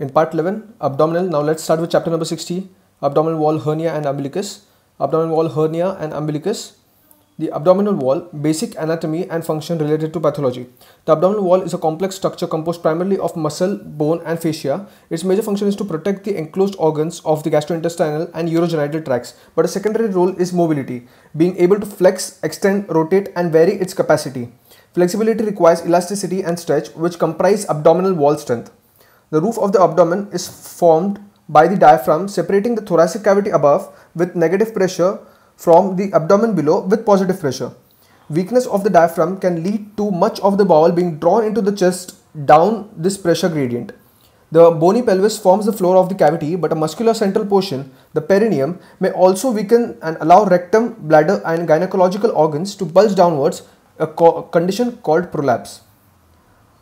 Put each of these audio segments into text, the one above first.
In part 11, abdominal, now let's start with chapter number 60, abdominal wall hernia and umbilicus. Abdominal wall hernia and umbilicus. The abdominal wall, basic anatomy and function related to pathology. The abdominal wall is a complex structure composed primarily of muscle, bone and fascia. Its major function is to protect the enclosed organs of the gastrointestinal and urogenital tracts. But a secondary role is mobility, being able to flex, extend, rotate and vary its capacity. Flexibility requires elasticity and stretch which comprise abdominal wall strength. The roof of the abdomen is formed by the diaphragm separating the thoracic cavity above with negative pressure from the abdomen below with positive pressure. Weakness of the diaphragm can lead to much of the bowel being drawn into the chest down this pressure gradient. The bony pelvis forms the floor of the cavity but a muscular central portion, the perineum, may also weaken and allow rectum, bladder and gynecological organs to bulge downwards, a co condition called prolapse.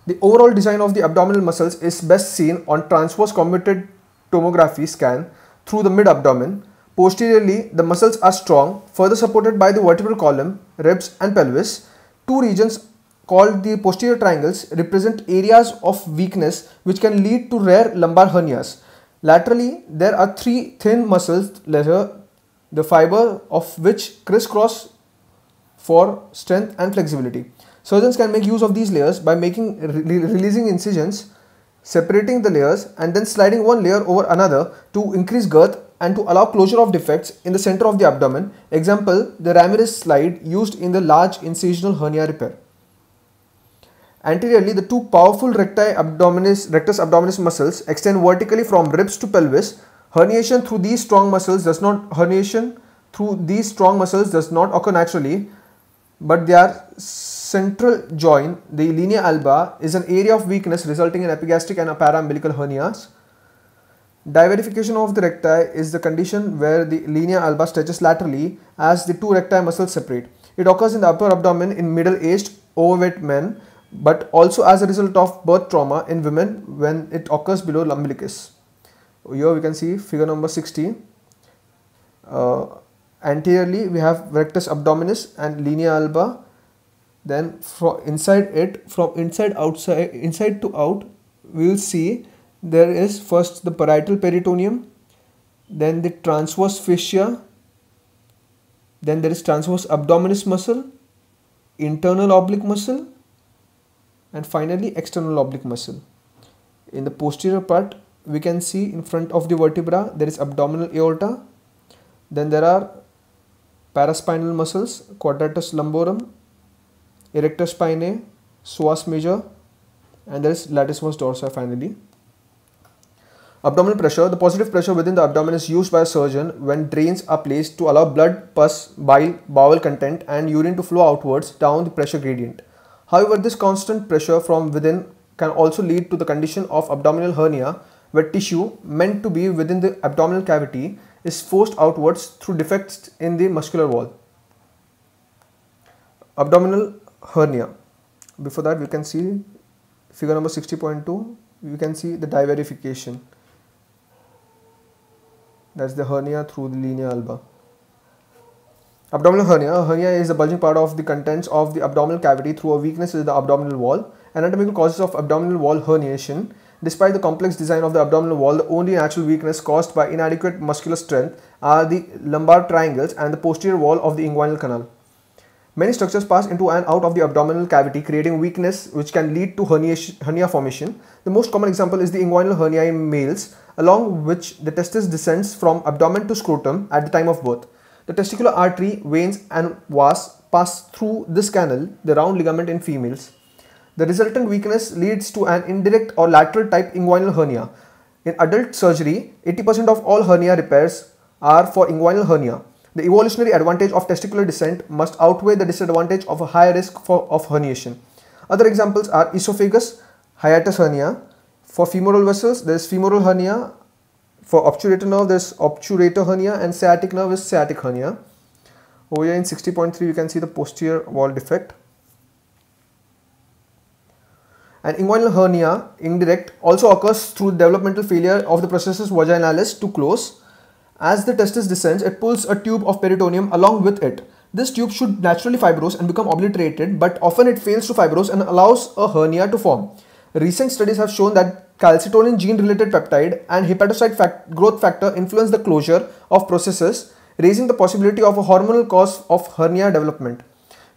The overall design of the abdominal muscles is best seen on transverse computed tomography scan through the mid-abdomen. Posteriorly, the muscles are strong, further supported by the vertebral column, ribs and pelvis. Two regions called the posterior triangles represent areas of weakness which can lead to rare lumbar hernias. Laterally, there are three thin muscles, the fiber of which crisscross for strength and flexibility. Surgeons can make use of these layers by making re releasing incisions, separating the layers and then sliding one layer over another to increase girth and to allow closure of defects in the center of the abdomen. Example, the Ramirez slide used in the large incisional hernia repair. Anteriorly, the two powerful recti abdominis, rectus abdominis muscles extend vertically from ribs to pelvis. Herniation through these strong muscles does not herniation through these strong muscles does not occur naturally, but they are central joint, the linea alba, is an area of weakness resulting in epigastric and paraumbilical hernias. Diverification of the recti is the condition where the linea alba stretches laterally as the two recti muscles separate. It occurs in the upper abdomen in middle-aged, overweight men, but also as a result of birth trauma in women when it occurs below umbilicus. Here we can see figure number 60. Uh, anteriorly, we have rectus abdominis and linea alba then from inside it from inside outside inside to out we will see there is first the parietal peritoneum then the transverse fascia then there is transverse abdominis muscle internal oblique muscle and finally external oblique muscle in the posterior part we can see in front of the vertebra there is abdominal aorta then there are paraspinal muscles quadratus lumborum erector spinae, psoas major, and there is latissimus dorsi finally. Abdominal pressure. The positive pressure within the abdomen is used by a surgeon when drains are placed to allow blood, pus, bile, bowel content and urine to flow outwards down the pressure gradient. However, this constant pressure from within can also lead to the condition of abdominal hernia where tissue meant to be within the abdominal cavity is forced outwards through defects in the muscular wall. Abdominal hernia before that we can see figure number 60.2 We can see the diverification that's the hernia through the linea alba abdominal hernia a hernia is the bulging part of the contents of the abdominal cavity through a weakness in the abdominal wall anatomical causes of abdominal wall herniation despite the complex design of the abdominal wall the only natural weakness caused by inadequate muscular strength are the lumbar triangles and the posterior wall of the inguinal canal Many structures pass into and out of the abdominal cavity creating weakness which can lead to hernia formation. The most common example is the inguinal hernia in males along which the testis descends from abdomen to scrotum at the time of birth. The testicular artery, veins and vas pass through this canal, the round ligament in females. The resultant weakness leads to an indirect or lateral type inguinal hernia. In adult surgery, 80% of all hernia repairs are for inguinal hernia. The evolutionary advantage of testicular descent must outweigh the disadvantage of a higher risk for, of herniation. Other examples are esophagus, hiatus hernia. For femoral vessels, there is femoral hernia. For obturator nerve, there is obturator hernia and sciatic nerve is sciatic hernia. Over here in 60.3, you can see the posterior wall defect. And inguinal hernia, indirect, also occurs through developmental failure of the processus vaginalis to close as the testis descends, it pulls a tube of peritoneum along with it. This tube should naturally fibrose and become obliterated, but often it fails to fibrose and allows a hernia to form. Recent studies have shown that calcitonin gene-related peptide and hepatocyte fact growth factor influence the closure of processes, raising the possibility of a hormonal cause of hernia development.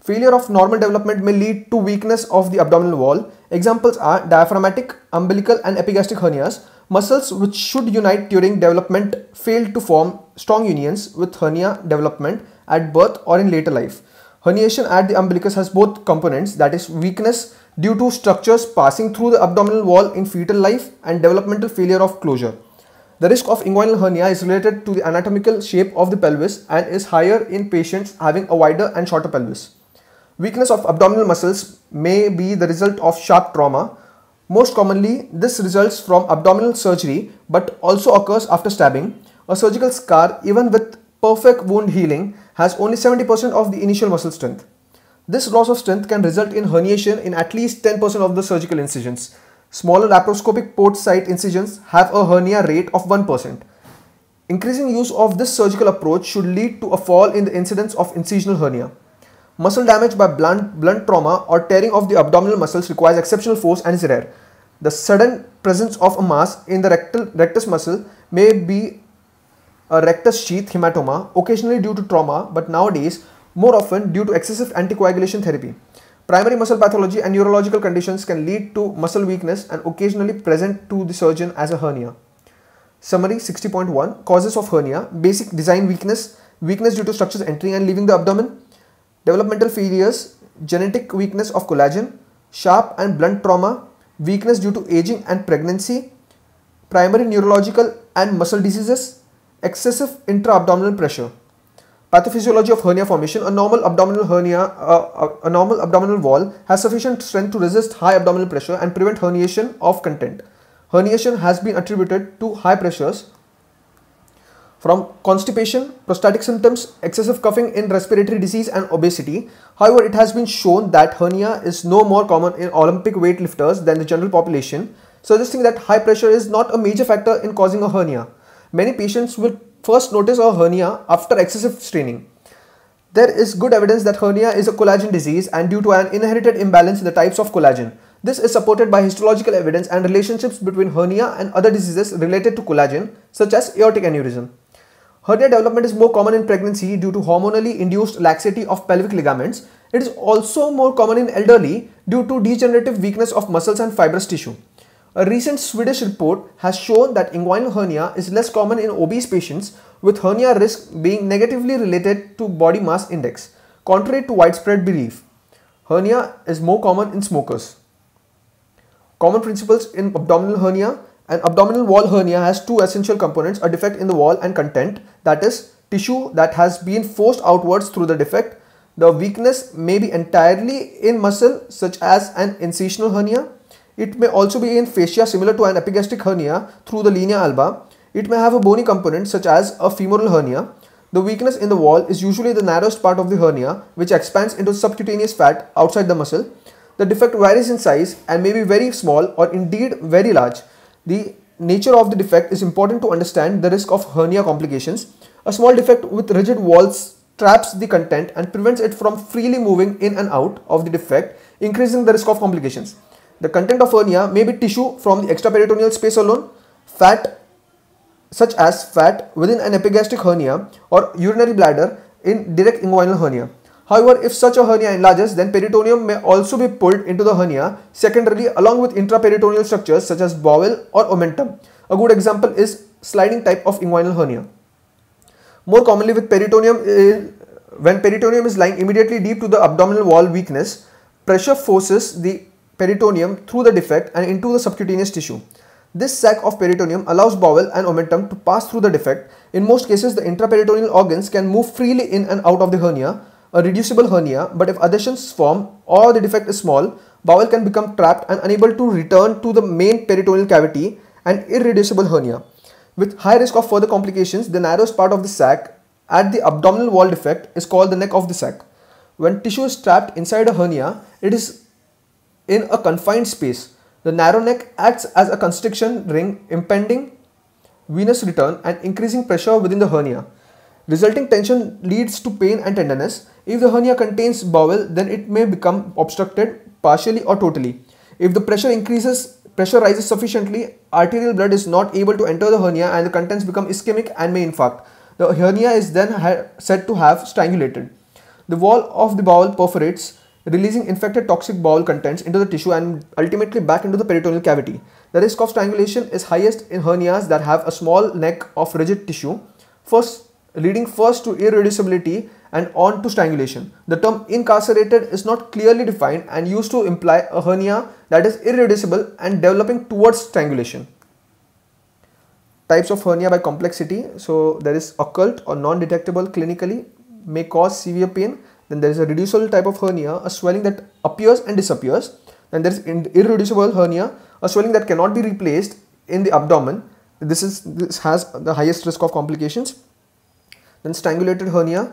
Failure of normal development may lead to weakness of the abdominal wall. Examples are diaphragmatic, umbilical and epigastric hernias, Muscles which should unite during development fail to form strong unions with hernia development at birth or in later life. Herniation at the umbilicus has both components that is weakness due to structures passing through the abdominal wall in fetal life and developmental failure of closure. The risk of inguinal hernia is related to the anatomical shape of the pelvis and is higher in patients having a wider and shorter pelvis. Weakness of abdominal muscles may be the result of sharp trauma most commonly, this results from abdominal surgery but also occurs after stabbing. A surgical scar, even with perfect wound healing, has only 70% of the initial muscle strength. This loss of strength can result in herniation in at least 10% of the surgical incisions. Smaller laparoscopic port site incisions have a hernia rate of 1%. Increasing use of this surgical approach should lead to a fall in the incidence of incisional hernia. Muscle damage by blunt, blunt trauma or tearing of the abdominal muscles requires exceptional force and is rare. The sudden presence of a mass in the rectal, rectus muscle may be a rectus sheath hematoma, occasionally due to trauma, but nowadays more often due to excessive anticoagulation therapy. Primary muscle pathology and neurological conditions can lead to muscle weakness and occasionally present to the surgeon as a hernia. Summary 60.1 Causes of hernia Basic design weakness, weakness due to structures entering and leaving the abdomen, developmental failures, genetic weakness of collagen, sharp and blunt trauma, weakness due to aging and pregnancy, primary neurological and muscle diseases, excessive intra-abdominal pressure. Pathophysiology of hernia formation. A normal abdominal hernia, uh, uh a normal abdominal wall has sufficient strength to resist high abdominal pressure and prevent herniation of content. Herniation has been attributed to high pressures from constipation, prostatic symptoms, excessive coughing in respiratory disease and obesity. However, it has been shown that hernia is no more common in Olympic weightlifters than the general population, suggesting that high pressure is not a major factor in causing a hernia. Many patients will first notice a hernia after excessive straining. There is good evidence that hernia is a collagen disease and due to an inherited imbalance in the types of collagen. This is supported by histological evidence and relationships between hernia and other diseases related to collagen, such as aortic aneurysm. Hernia development is more common in pregnancy due to hormonally induced laxity of pelvic ligaments. It is also more common in elderly due to degenerative weakness of muscles and fibrous tissue. A recent Swedish report has shown that inguinal hernia is less common in obese patients with hernia risk being negatively related to body mass index, contrary to widespread belief. Hernia is more common in smokers. Common principles in abdominal hernia an abdominal wall hernia has two essential components, a defect in the wall and content, that is, tissue that has been forced outwards through the defect. The weakness may be entirely in muscle such as an incisional hernia. It may also be in fascia similar to an epigastric hernia through the linea alba. It may have a bony component such as a femoral hernia. The weakness in the wall is usually the narrowest part of the hernia which expands into subcutaneous fat outside the muscle. The defect varies in size and may be very small or indeed very large. The nature of the defect is important to understand the risk of hernia complications. A small defect with rigid walls traps the content and prevents it from freely moving in and out of the defect, increasing the risk of complications. The content of hernia may be tissue from the extraperitoneal space alone, fat such as fat within an epigastric hernia or urinary bladder in direct inguinal hernia. However, if such a hernia enlarges, then peritoneum may also be pulled into the hernia, secondarily along with intraperitoneal structures such as bowel or omentum. A good example is sliding type of inguinal hernia. More commonly with peritoneum, when peritoneum is lying immediately deep to the abdominal wall weakness, pressure forces the peritoneum through the defect and into the subcutaneous tissue. This sac of peritoneum allows bowel and omentum to pass through the defect. In most cases, the intraperitoneal organs can move freely in and out of the hernia, a reducible hernia, but if adhesions form or the defect is small, bowel can become trapped and unable to return to the main peritoneal cavity and irreducible hernia. With high risk of further complications, the narrowest part of the sac at the abdominal wall defect is called the neck of the sac. When tissue is trapped inside a hernia, it is in a confined space. The narrow neck acts as a constriction ring impeding venous return and increasing pressure within the hernia. Resulting tension leads to pain and tenderness. If the hernia contains bowel, then it may become obstructed partially or totally. If the pressure increases, pressure rises sufficiently, arterial blood is not able to enter the hernia and the contents become ischemic and may infarct. The hernia is then said to have strangulated. The wall of the bowel perforates, releasing infected toxic bowel contents into the tissue and ultimately back into the peritoneal cavity. The risk of strangulation is highest in hernias that have a small neck of rigid tissue, first leading first to irreducibility and on to strangulation. The term incarcerated is not clearly defined and used to imply a hernia that is irreducible and developing towards strangulation. Types of hernia by complexity. So there is occult or non-detectable clinically may cause severe pain. Then there is a reducible type of hernia, a swelling that appears and disappears. Then there is irreducible hernia, a swelling that cannot be replaced in the abdomen. This is this has the highest risk of complications. Then strangulated hernia,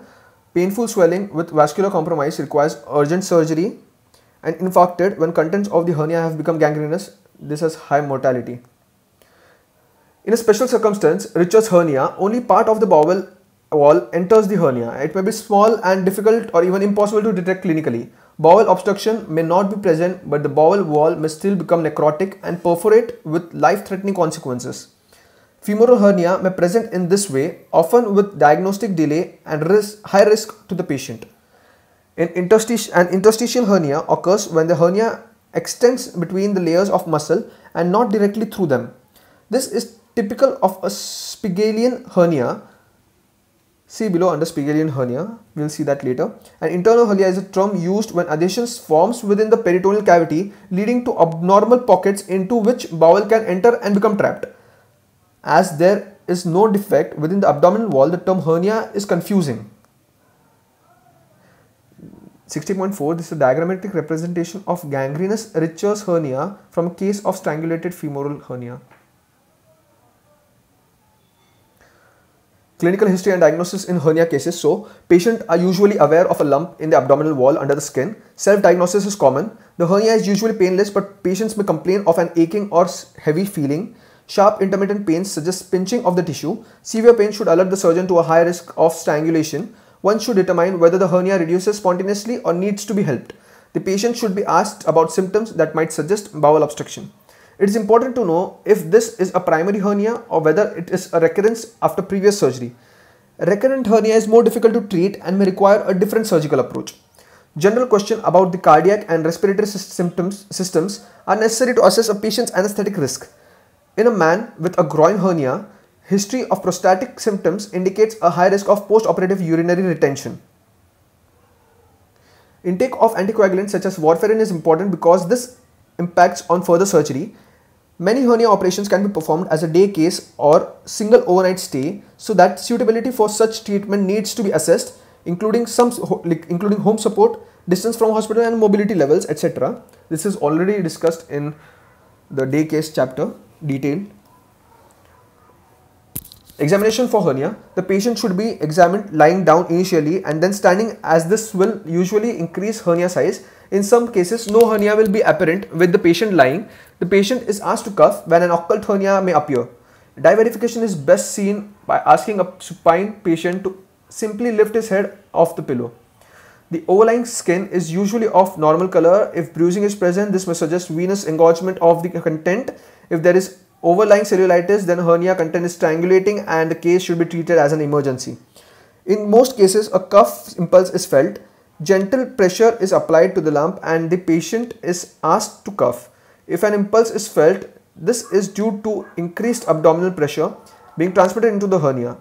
Painful swelling with vascular compromise requires urgent surgery and infarcted when contents of the hernia have become gangrenous, this has high mortality. In a special circumstance, Richard's hernia, only part of the bowel wall enters the hernia. It may be small and difficult or even impossible to detect clinically. Bowel obstruction may not be present but the bowel wall may still become necrotic and perforate with life-threatening consequences femoral hernia may present in this way, often with diagnostic delay and risk, high risk to the patient. An, an interstitial hernia occurs when the hernia extends between the layers of muscle and not directly through them. This is typical of a spigelian hernia. See below under spigelian hernia, we'll see that later. An internal hernia is a term used when adhesions forms within the peritoneal cavity leading to abnormal pockets into which bowel can enter and become trapped as there is no defect within the abdominal wall, the term hernia is confusing. 60.4 this is a diagrammatic representation of gangrenous Richter's hernia from a case of strangulated femoral hernia. Clinical history and diagnosis in hernia cases. So, patients are usually aware of a lump in the abdominal wall under the skin. Self-diagnosis is common. The hernia is usually painless but patients may complain of an aching or heavy feeling. Sharp intermittent pains suggest pinching of the tissue. Severe pain should alert the surgeon to a high risk of strangulation. One should determine whether the hernia reduces spontaneously or needs to be helped. The patient should be asked about symptoms that might suggest bowel obstruction. It is important to know if this is a primary hernia or whether it is a recurrence after previous surgery. Recurrent hernia is more difficult to treat and may require a different surgical approach. General question about the cardiac and respiratory systems are necessary to assess a patient's anesthetic risk. In a man with a groin hernia, history of prostatic symptoms indicates a high risk of postoperative urinary retention. Intake of anticoagulants such as warfarin is important because this impacts on further surgery. Many hernia operations can be performed as a day case or single overnight stay, so that suitability for such treatment needs to be assessed, including some including home support, distance from hospital, and mobility levels, etc. This is already discussed in the day case chapter detail. Examination for hernia. The patient should be examined lying down initially and then standing as this will usually increase hernia size. In some cases, no hernia will be apparent with the patient lying. The patient is asked to cuff when an occult hernia may appear. Diverification is best seen by asking a supine patient to simply lift his head off the pillow. The overlying skin is usually of normal color. If bruising is present, this may suggest venous engorgement of the content if there is overlying cellulitis, then hernia content is triangulating and the case should be treated as an emergency. In most cases, a cuff impulse is felt. Gentle pressure is applied to the lump and the patient is asked to cuff. If an impulse is felt, this is due to increased abdominal pressure being transmitted into the hernia.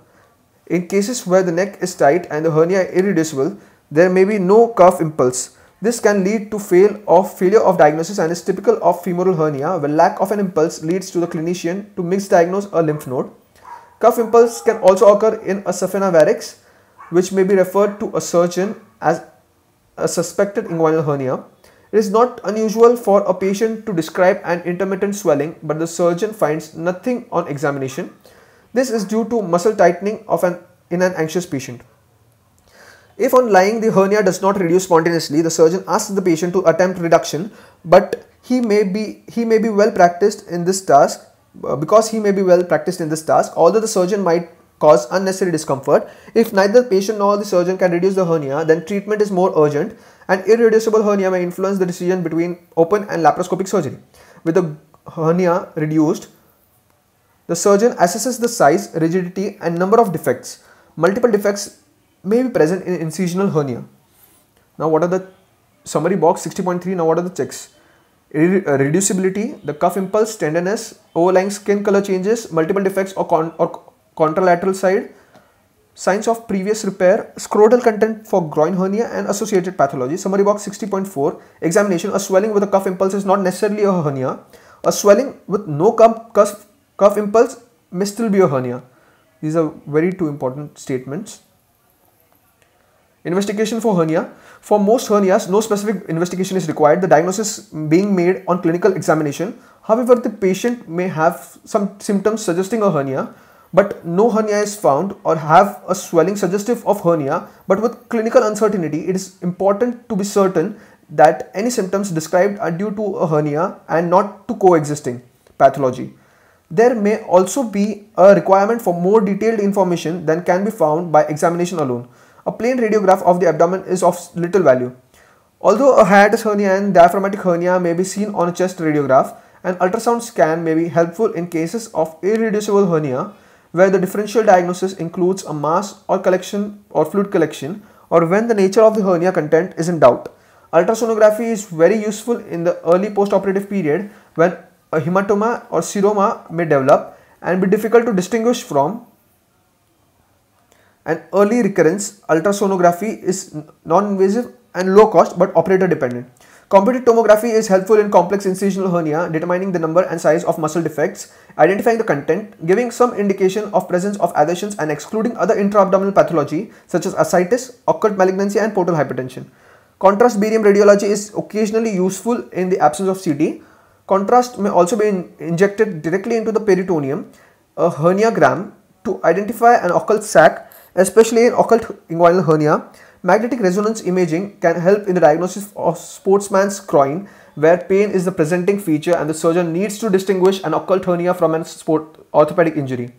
In cases where the neck is tight and the hernia irreducible, there may be no cuff impulse. This can lead to fail of failure of diagnosis and is typical of femoral hernia where lack of an impulse leads to the clinician to misdiagnose a lymph node. Cuff impulse can also occur in a saphena varix which may be referred to a surgeon as a suspected inguinal hernia. It is not unusual for a patient to describe an intermittent swelling but the surgeon finds nothing on examination. This is due to muscle tightening of an in an anxious patient. If on lying the hernia does not reduce spontaneously, the surgeon asks the patient to attempt reduction, but he may be he may be well practiced in this task uh, because he may be well practiced in this task, although the surgeon might cause unnecessary discomfort. If neither the patient nor the surgeon can reduce the hernia, then treatment is more urgent. An irreducible hernia may influence the decision between open and laparoscopic surgery. With the hernia reduced, the surgeon assesses the size, rigidity, and number of defects. Multiple defects may be present in incisional hernia. Now, what are the summary box 60.3? Now, what are the checks? Uh, reducibility, the cuff impulse, tenderness, overlying skin color changes, multiple defects or, con or contralateral side, signs of previous repair, scrotal content for groin hernia and associated pathology. Summary box 60.4, examination, a swelling with a cuff impulse is not necessarily a hernia. A swelling with no cuff, cuff, cuff impulse may still be a hernia. These are very two important statements. Investigation for hernia. For most hernias, no specific investigation is required. The diagnosis being made on clinical examination. However, the patient may have some symptoms suggesting a hernia, but no hernia is found or have a swelling suggestive of hernia. But with clinical uncertainty, it is important to be certain that any symptoms described are due to a hernia and not to coexisting pathology. There may also be a requirement for more detailed information than can be found by examination alone a plain radiograph of the abdomen is of little value. Although a hiatus hernia and diaphragmatic hernia may be seen on a chest radiograph, an ultrasound scan may be helpful in cases of irreducible hernia where the differential diagnosis includes a mass or collection or fluid collection or when the nature of the hernia content is in doubt. Ultrasonography is very useful in the early postoperative period when a hematoma or seroma may develop and be difficult to distinguish from and early recurrence ultrasonography is non-invasive and low cost but operator dependent. Computed tomography is helpful in complex incisional hernia, determining the number and size of muscle defects, identifying the content, giving some indication of presence of adhesions and excluding other intra-abdominal pathology such as ascites, occult malignancy and portal hypertension. Contrast barium radiology is occasionally useful in the absence of CT. Contrast may also be in injected directly into the peritoneum, a herniagram to identify an occult sac especially in occult inguinal hernia, magnetic resonance imaging can help in the diagnosis of sportsman's groin where pain is the presenting feature and the surgeon needs to distinguish an occult hernia from an sport orthopedic injury.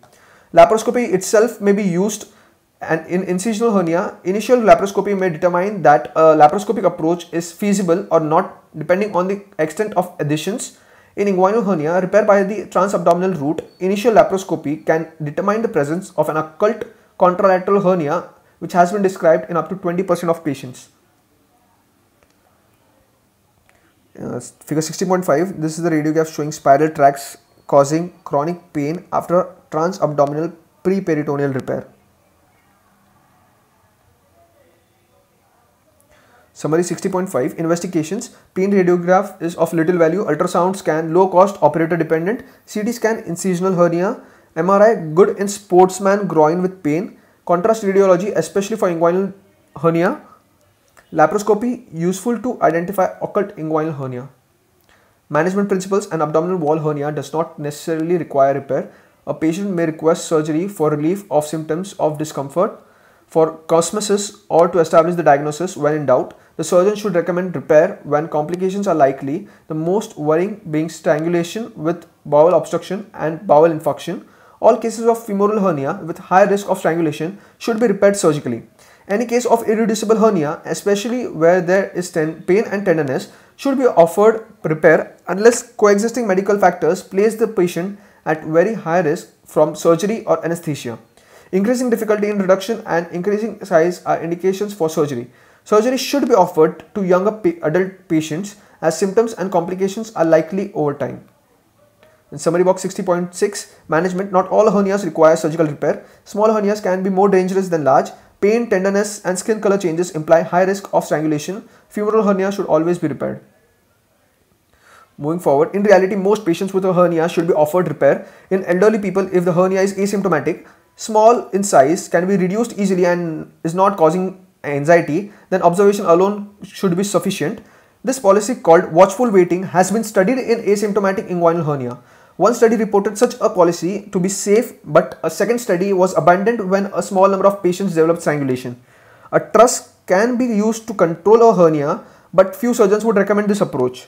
Laparoscopy itself may be used and in incisional hernia, initial laparoscopy may determine that a laparoscopic approach is feasible or not depending on the extent of adhesions. In inguinal hernia, repair by the transabdominal route, initial laparoscopy can determine the presence of an occult contralateral hernia which has been described in up to 20% of patients. Uh, figure 60.5 this is the radiograph showing spiral tracts causing chronic pain after transabdominal preperitoneal repair. Summary 60.5 Investigations Pain radiograph is of little value, ultrasound scan, low cost, operator dependent, CT scan, incisional hernia, MRI good in sportsman groin with pain. Contrast radiology especially for inguinal hernia. Laparoscopy useful to identify occult inguinal hernia. Management principles An abdominal wall hernia does not necessarily require repair. A patient may request surgery for relief of symptoms of discomfort for cosmesis or to establish the diagnosis when in doubt. The surgeon should recommend repair when complications are likely, the most worrying being strangulation with bowel obstruction and bowel infarction. All cases of femoral hernia with high risk of strangulation should be repaired surgically. Any case of irreducible hernia, especially where there is pain and tenderness, should be offered repair unless coexisting medical factors place the patient at very high risk from surgery or anesthesia. Increasing difficulty in reduction and increasing size are indications for surgery. Surgery should be offered to younger adult patients as symptoms and complications are likely over time. In summary box 60.6, management, not all hernias require surgical repair. Small hernias can be more dangerous than large. Pain, tenderness and skin color changes imply high risk of strangulation. Femoral hernia should always be repaired. Moving forward, in reality, most patients with a hernia should be offered repair. In elderly people, if the hernia is asymptomatic, small in size, can be reduced easily and is not causing anxiety, then observation alone should be sufficient. This policy called watchful waiting has been studied in asymptomatic inguinal hernia. One study reported such a policy to be safe, but a second study was abandoned when a small number of patients developed strangulation. A truss can be used to control a hernia, but few surgeons would recommend this approach.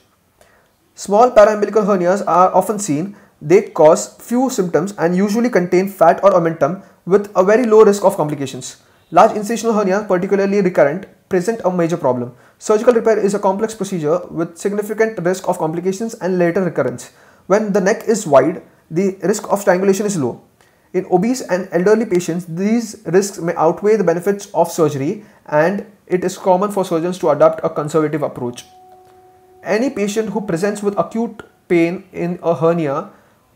Small paraumbilical hernias are often seen. They cause few symptoms and usually contain fat or omentum with a very low risk of complications. Large incisional hernias, particularly recurrent, present a major problem. Surgical repair is a complex procedure with significant risk of complications and later recurrence. When the neck is wide, the risk of strangulation is low. In obese and elderly patients, these risks may outweigh the benefits of surgery and it is common for surgeons to adopt a conservative approach. Any patient who presents with acute pain in a hernia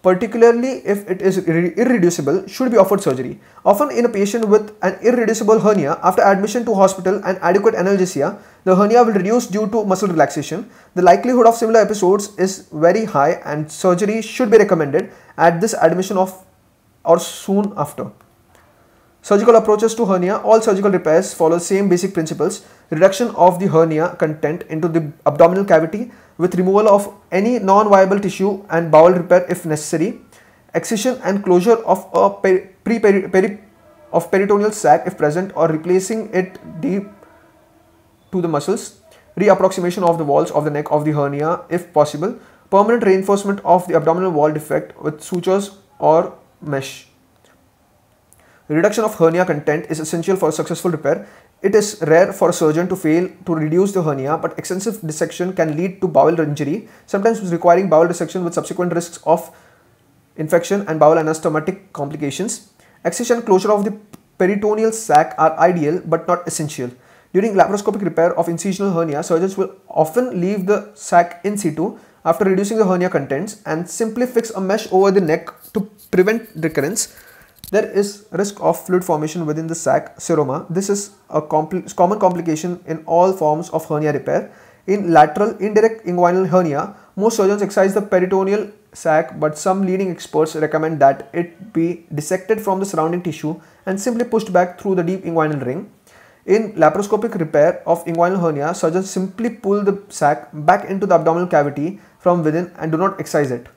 particularly if it is irreducible, should be offered surgery. Often in a patient with an irreducible hernia, after admission to hospital and adequate analgesia, the hernia will reduce due to muscle relaxation. The likelihood of similar episodes is very high and surgery should be recommended at this admission of or soon after. Surgical approaches to hernia. All surgical repairs follow same basic principles. Reduction of the hernia content into the abdominal cavity with removal of any non-viable tissue and bowel repair if necessary. Excision and closure of a preperitoneal pre -peri, peri of peritoneal sac if present or replacing it deep to the muscles. Reapproximation of the walls of the neck of the hernia if possible. Permanent reinforcement of the abdominal wall defect with sutures or mesh. Reduction of hernia content is essential for successful repair. It is rare for a surgeon to fail to reduce the hernia, but extensive dissection can lead to bowel injury, sometimes requiring bowel dissection with subsequent risks of infection and bowel anastomotic complications. Excision closure of the peritoneal sac are ideal but not essential. During laparoscopic repair of incisional hernia, surgeons will often leave the sac in situ after reducing the hernia contents and simply fix a mesh over the neck to prevent recurrence. There is risk of fluid formation within the sac seroma. This is a compl common complication in all forms of hernia repair. In lateral indirect inguinal hernia, most surgeons excise the peritoneal sac but some leading experts recommend that it be dissected from the surrounding tissue and simply pushed back through the deep inguinal ring. In laparoscopic repair of inguinal hernia, surgeons simply pull the sac back into the abdominal cavity from within and do not excise it.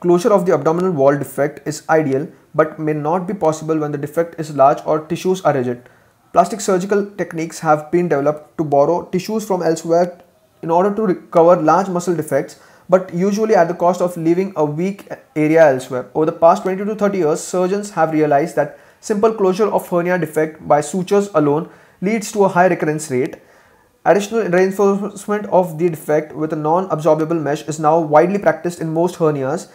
Closure of the abdominal wall defect is ideal but may not be possible when the defect is large or tissues are rigid. Plastic surgical techniques have been developed to borrow tissues from elsewhere in order to recover large muscle defects but usually at the cost of leaving a weak area elsewhere. Over the past 20 to 30 years, surgeons have realized that simple closure of hernia defect by sutures alone leads to a high recurrence rate. Additional reinforcement of the defect with a non-absorbable mesh is now widely practiced in most hernias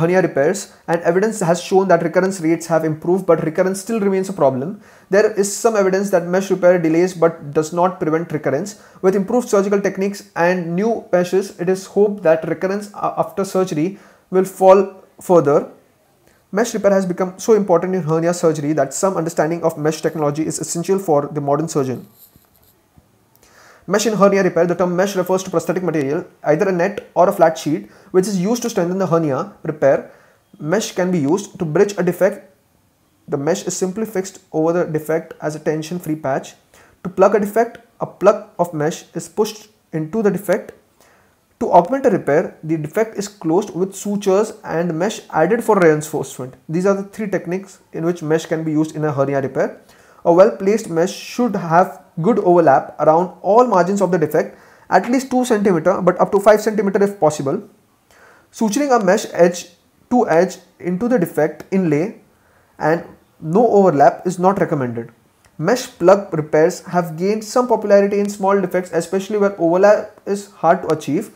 hernia repairs and evidence has shown that recurrence rates have improved but recurrence still remains a problem. There is some evidence that mesh repair delays but does not prevent recurrence. With improved surgical techniques and new meshes, it is hoped that recurrence uh, after surgery will fall further. Mesh repair has become so important in hernia surgery that some understanding of mesh technology is essential for the modern surgeon. Mesh in hernia repair, the term mesh refers to prosthetic material, either a net or a flat sheet, which is used to strengthen the hernia repair. Mesh can be used to bridge a defect. The mesh is simply fixed over the defect as a tension-free patch. To plug a defect, a plug of mesh is pushed into the defect. To augment a repair, the defect is closed with sutures and mesh added for reinforcement. These are the three techniques in which mesh can be used in a hernia repair a well-placed mesh should have good overlap around all margins of the defect, at least 2 cm but up to 5 cm if possible. Suturing a mesh edge to edge into the defect inlay and no overlap is not recommended. Mesh plug repairs have gained some popularity in small defects especially where overlap is hard to achieve.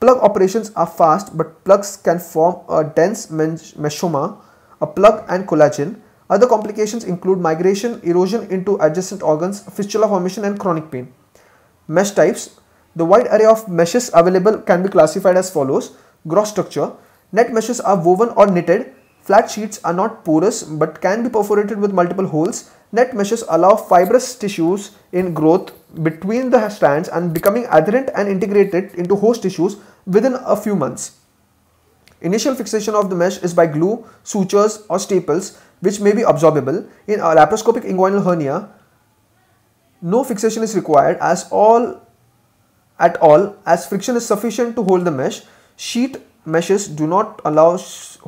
Plug operations are fast but plugs can form a dense mesh meshoma, a plug and collagen other complications include migration, erosion into adjacent organs, fistula formation and chronic pain. Mesh types. The wide array of meshes available can be classified as follows. Gross structure. Net meshes are woven or knitted. Flat sheets are not porous but can be perforated with multiple holes. Net meshes allow fibrous tissues in growth between the strands and becoming adherent and integrated into host tissues within a few months. Initial fixation of the mesh is by glue, sutures or staples which may be absorbable. In a laparoscopic inguinal hernia, no fixation is required as all at all as friction is sufficient to hold the mesh. Sheet meshes do not allow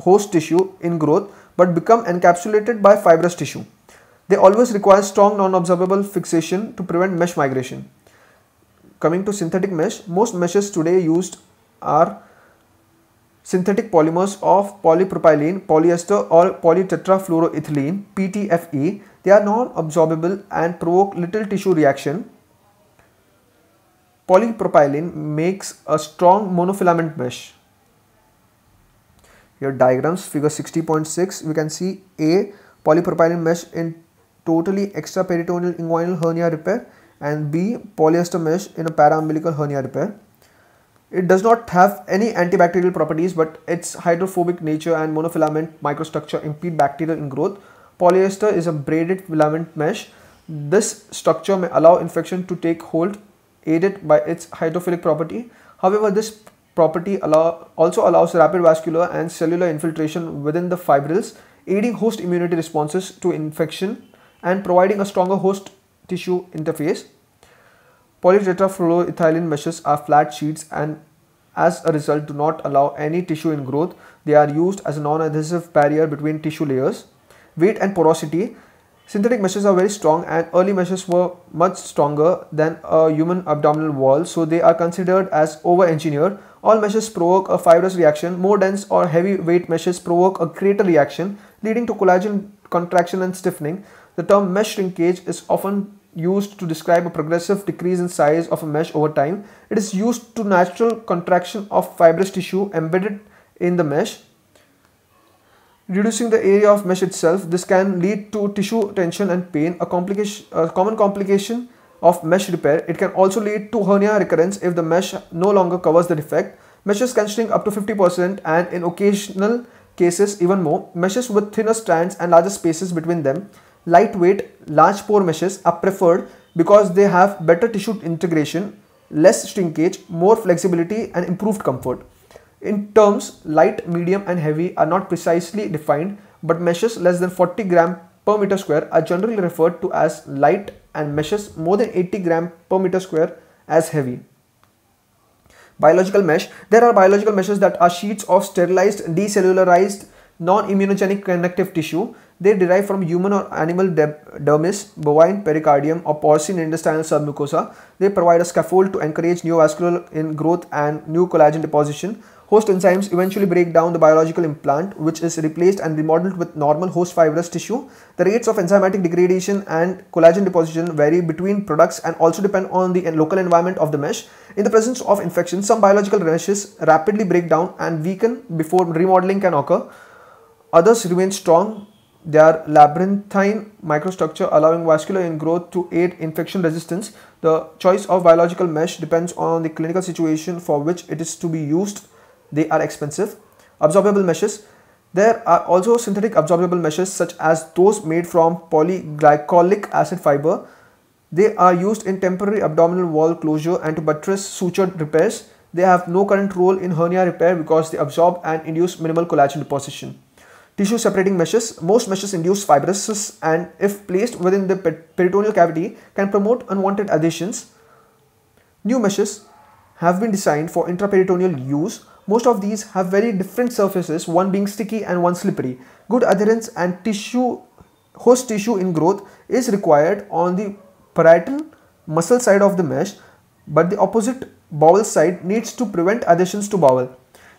host tissue ingrowth but become encapsulated by fibrous tissue. They always require strong non-absorbable fixation to prevent mesh migration. Coming to synthetic mesh, most meshes today used are synthetic polymers of polypropylene, polyester or polytetrafluoroethylene PTFE. They are non-absorbable and provoke little tissue reaction. Polypropylene makes a strong monofilament mesh. Here diagrams figure 60.6 we can see A polypropylene mesh in totally extraperitoneal inguinal hernia repair and B polyester mesh in a paraumbilical hernia repair. It does not have any antibacterial properties, but its hydrophobic nature and monofilament microstructure impede bacterial growth. Polyester is a braided filament mesh. This structure may allow infection to take hold, aided by its hydrophilic property. However, this property allow, also allows rapid vascular and cellular infiltration within the fibrils, aiding host immunity responses to infection and providing a stronger host tissue interface. Polytetrafluoroethylene meshes are flat sheets and as a result do not allow any tissue ingrowth. They are used as a non-adhesive barrier between tissue layers. Weight and porosity. Synthetic meshes are very strong and early meshes were much stronger than a human abdominal wall so they are considered as over-engineered. All meshes provoke a fibrous reaction. More dense or heavy weight meshes provoke a greater reaction leading to collagen contraction and stiffening. The term mesh shrinkage is often used to describe a progressive decrease in size of a mesh over time. It is used to natural contraction of fibrous tissue embedded in the mesh. Reducing the area of mesh itself, this can lead to tissue tension and pain, a, complication, a common complication of mesh repair. It can also lead to hernia recurrence if the mesh no longer covers the defect. Meshes can shrink up to 50% and in occasional cases even more. Meshes with thinner strands and larger spaces between them lightweight, large pore meshes are preferred because they have better tissue integration, less shrinkage, more flexibility and improved comfort. In terms, light, medium and heavy are not precisely defined but meshes less than 40 gram per meter square are generally referred to as light and meshes more than 80 gram per meter square as heavy. Biological mesh. There are biological meshes that are sheets of sterilized, decellularized, non-immunogenic connective tissue they derive from human or animal dermis, bovine pericardium or porcine intestinal submucosa. They provide a scaffold to encourage neovascular growth and new collagen deposition. Host enzymes eventually break down the biological implant which is replaced and remodeled with normal host fibrous tissue. The rates of enzymatic degradation and collagen deposition vary between products and also depend on the local environment of the mesh. In the presence of infection, some biological meshes rapidly break down and weaken before remodeling can occur. Others remain strong they are labyrinthine microstructure allowing vascular in growth to aid infection resistance. The choice of biological mesh depends on the clinical situation for which it is to be used. They are expensive. Absorbable meshes. There are also synthetic absorbable meshes such as those made from polyglycolic acid fiber. They are used in temporary abdominal wall closure and to buttress suture repairs. They have no current role in hernia repair because they absorb and induce minimal collagen deposition. Tissue separating meshes. Most meshes induce fibrosis and if placed within the peritoneal cavity can promote unwanted adhesions. New meshes have been designed for intraperitoneal use. Most of these have very different surfaces, one being sticky and one slippery. Good adherence and tissue host tissue in growth is required on the parietal muscle side of the mesh, but the opposite bowel side needs to prevent adhesions to bowel.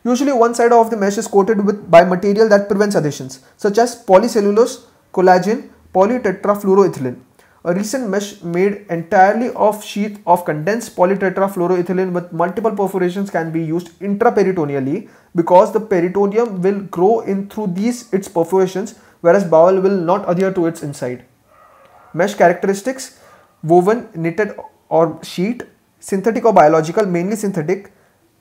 Usually one side of the mesh is coated with by material that prevents adhesions such as polycellulose, collagen, polytetrafluoroethylene. A recent mesh made entirely of sheath of condensed polytetrafluoroethylene with multiple perforations can be used intraperitoneally because the peritoneum will grow in through these its perforations whereas bowel will not adhere to its inside. Mesh characteristics woven, knitted or sheet, synthetic or biological, mainly synthetic,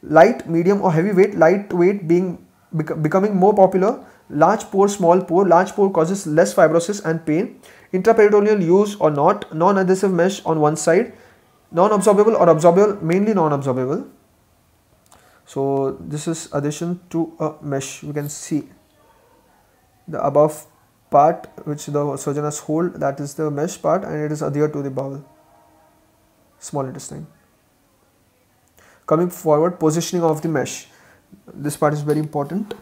light, medium or heavy weight, light weight being bec becoming more popular, large pore, small pore, large pore causes less fibrosis and pain, intraperitoneal use or not, non-adhesive mesh on one side, non-absorbable or absorbable, mainly non-absorbable. So this is addition to a mesh, you can see the above part which the surgeon has hold that is the mesh part and it is adhered to the bowel, small intestine coming forward positioning of the mesh this part is very important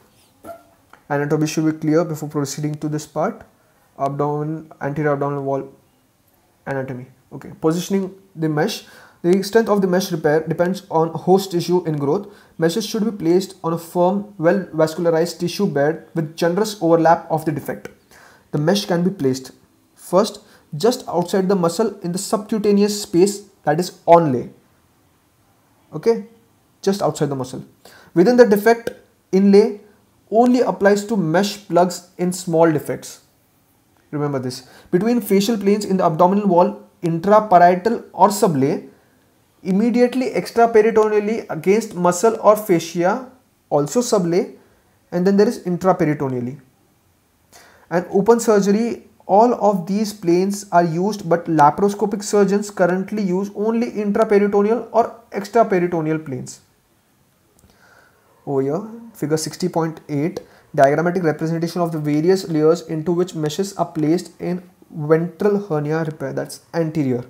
anatomy should be clear before proceeding to this part abdomen anterior abdominal wall anatomy okay positioning the mesh the extent of the mesh repair depends on host tissue in growth. Meshes should be placed on a firm, well vascularized tissue bed with generous overlap of the defect. The mesh can be placed first just outside the muscle in the subcutaneous space that is onlay okay just outside the muscle within the defect inlay only applies to mesh plugs in small defects remember this between facial planes in the abdominal wall intraparietal or sublay immediately extraperitoneally against muscle or fascia also sublay and then there is intraperitoneally and open surgery all of these planes are used but laparoscopic surgeons currently use only intraperitoneal or extraperitoneal planes. Over here, figure 60.8, diagrammatic representation of the various layers into which meshes are placed in ventral hernia repair, that's anterior.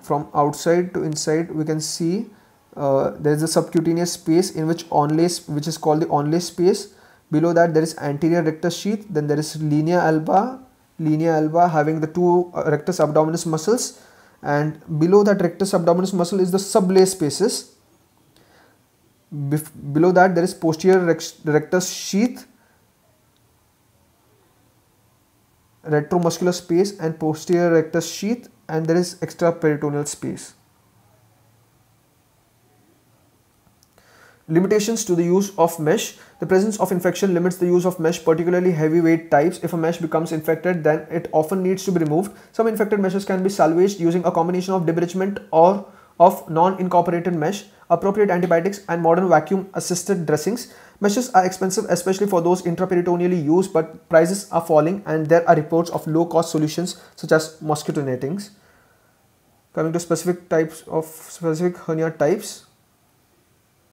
From outside to inside, we can see uh, there is a subcutaneous space in which onlay, which is called the onlay space below that there is anterior rectus sheath then there is linea alba linea alba having the two uh, rectus abdominis muscles and below that rectus abdominis muscle is the sublay spaces Bef below that there is posterior rectus sheath retromuscular space and posterior rectus sheath and there is extra peritoneal space Limitations to the use of mesh. The presence of infection limits the use of mesh, particularly heavyweight types. If a mesh becomes infected, then it often needs to be removed. Some infected meshes can be salvaged using a combination of debridgment or of non-incorporated mesh, appropriate antibiotics and modern vacuum-assisted dressings. Meshes are expensive especially for those intraperitoneally used but prices are falling and there are reports of low-cost solutions such as mosquito nettings. Coming to specific types of specific hernia types,